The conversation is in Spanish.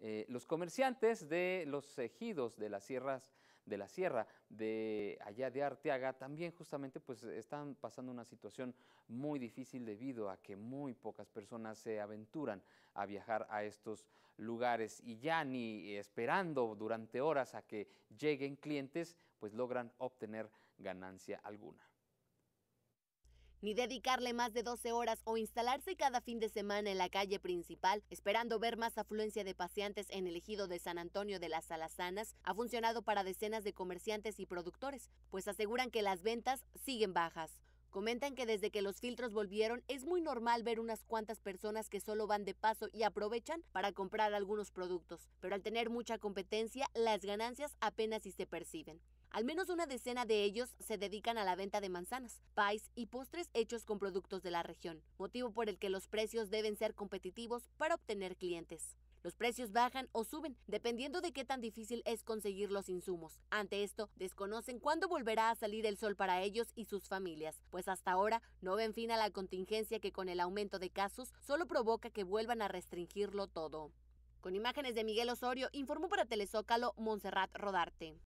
Eh, los comerciantes de los ejidos de las sierras de la sierra de allá de Arteaga también justamente pues, están pasando una situación muy difícil debido a que muy pocas personas se aventuran a viajar a estos lugares y ya ni esperando durante horas a que lleguen clientes pues logran obtener ganancia alguna ni dedicarle más de 12 horas o instalarse cada fin de semana en la calle principal, esperando ver más afluencia de paseantes en el ejido de San Antonio de las Salazanas, ha funcionado para decenas de comerciantes y productores, pues aseguran que las ventas siguen bajas. Comentan que desde que los filtros volvieron es muy normal ver unas cuantas personas que solo van de paso y aprovechan para comprar algunos productos, pero al tener mucha competencia las ganancias apenas si se perciben. Al menos una decena de ellos se dedican a la venta de manzanas, pais y postres hechos con productos de la región, motivo por el que los precios deben ser competitivos para obtener clientes. Los precios bajan o suben, dependiendo de qué tan difícil es conseguir los insumos. Ante esto, desconocen cuándo volverá a salir el sol para ellos y sus familias, pues hasta ahora no ven fin a la contingencia que con el aumento de casos solo provoca que vuelvan a restringirlo todo. Con imágenes de Miguel Osorio, informó para Telezócalo Montserrat Rodarte.